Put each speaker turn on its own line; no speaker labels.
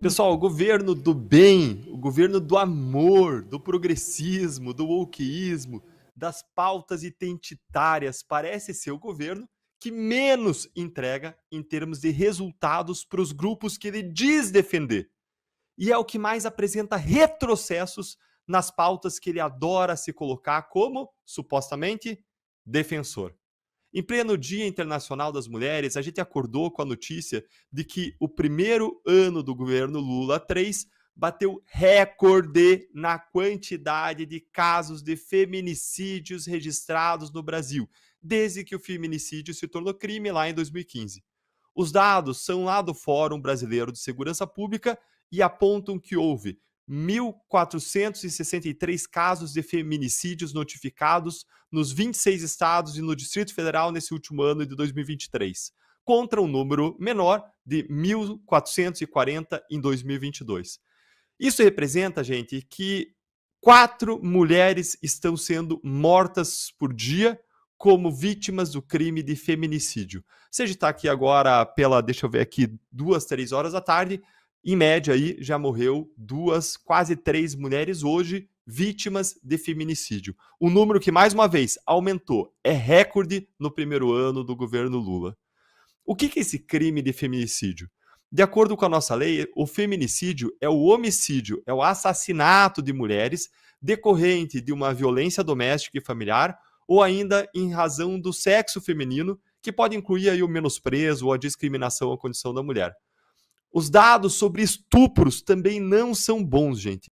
Pessoal, o governo do bem, o governo do amor, do progressismo, do wokeísmo, das pautas identitárias, parece ser o governo que menos entrega em termos de resultados para os grupos que ele diz defender. E é o que mais apresenta retrocessos nas pautas que ele adora se colocar como, supostamente, defensor. Em pleno Dia Internacional das Mulheres, a gente acordou com a notícia de que o primeiro ano do governo Lula 3 bateu recorde na quantidade de casos de feminicídios registrados no Brasil, desde que o feminicídio se tornou crime lá em 2015. Os dados são lá do Fórum Brasileiro de Segurança Pública e apontam que houve 1.463 casos de feminicídios notificados nos 26 estados e no Distrito Federal nesse último ano de 2023, contra um número menor de 1.440 em 2022. Isso representa, gente, que quatro mulheres estão sendo mortas por dia como vítimas do crime de feminicídio. Seja está aqui agora pela, deixa eu ver aqui, duas, três horas da tarde, em média, aí já morreu duas, quase três mulheres hoje vítimas de feminicídio. O número que, mais uma vez, aumentou, é recorde no primeiro ano do governo Lula. O que é esse crime de feminicídio? De acordo com a nossa lei, o feminicídio é o homicídio, é o assassinato de mulheres decorrente de uma violência doméstica e familiar ou ainda em razão do sexo feminino, que pode incluir aí o menosprezo ou a discriminação à condição da mulher. Os dados sobre estupros também não são bons, gente.